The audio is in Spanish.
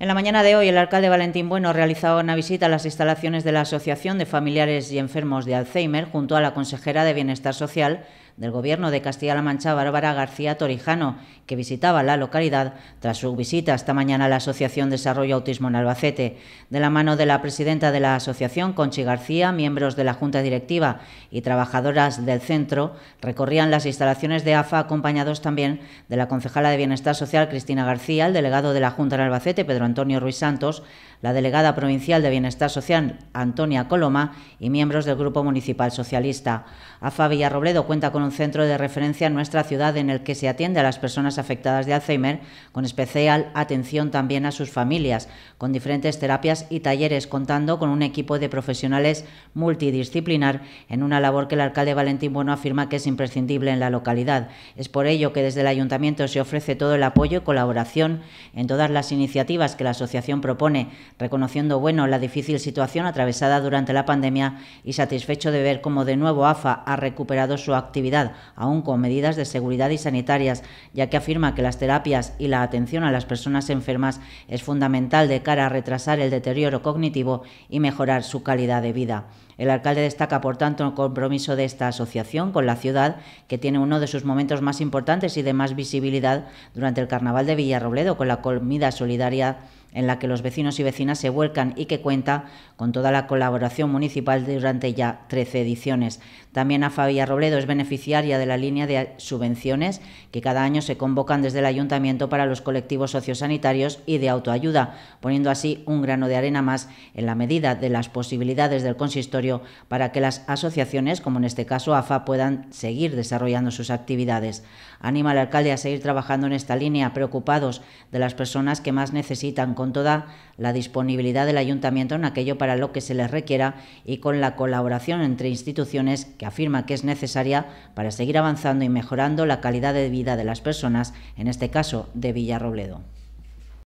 En la mañana de hoy, el alcalde Valentín Bueno realizaba una visita a las instalaciones de la Asociación de Familiares y Enfermos de Alzheimer junto a la consejera de Bienestar Social, del Gobierno de Castilla-La Mancha, Bárbara García Torijano, que visitaba la localidad tras su visita esta mañana a la Asociación Desarrollo Autismo en Albacete. De la mano de la presidenta de la asociación, Conchi García, miembros de la Junta Directiva y trabajadoras del centro recorrían las instalaciones de AFA acompañados también de la concejala de Bienestar Social, Cristina García, el delegado de la Junta en Albacete, Pedro Antonio Ruiz Santos, la delegada provincial de Bienestar Social, Antonia Coloma, y miembros del Grupo Municipal Socialista. AFA Villarrobledo cuenta con un centro de referencia en nuestra ciudad en el que se atiende a las personas afectadas de Alzheimer, con especial atención también a sus familias, con diferentes terapias y talleres, contando con un equipo de profesionales multidisciplinar en una labor que el alcalde Valentín Bueno afirma que es imprescindible en la localidad. Es por ello que desde el ayuntamiento se ofrece todo el apoyo y colaboración en todas las iniciativas que la asociación propone, reconociendo bueno la difícil situación atravesada durante la pandemia y satisfecho de ver cómo de nuevo AFA ha recuperado su actividad aún con medidas de seguridad y sanitarias, ya que afirma que las terapias y la atención a las personas enfermas es fundamental de cara a retrasar el deterioro cognitivo y mejorar su calidad de vida. El alcalde destaca, por tanto, el compromiso de esta asociación con la ciudad, que tiene uno de sus momentos más importantes y de más visibilidad durante el Carnaval de Villarrobledo, con la comida solidaria en la que los vecinos y vecinas se vuelcan y que cuenta con toda la colaboración municipal durante ya 13 ediciones. También AFA Robledo es beneficiaria de la línea de subvenciones que cada año se convocan desde el Ayuntamiento para los colectivos sociosanitarios y de autoayuda, poniendo así un grano de arena más en la medida de las posibilidades del consistorio para que las asociaciones, como en este caso AFA, puedan seguir desarrollando sus actividades. Anima al alcalde a seguir trabajando en esta línea, preocupados de las personas que más necesitan, con toda la disponibilidad del Ayuntamiento en aquello para lo que se les requiera y con la colaboración entre instituciones que afirma que es necesaria para seguir avanzando y mejorando la calidad de vida de las personas, en este caso de Villarrobledo.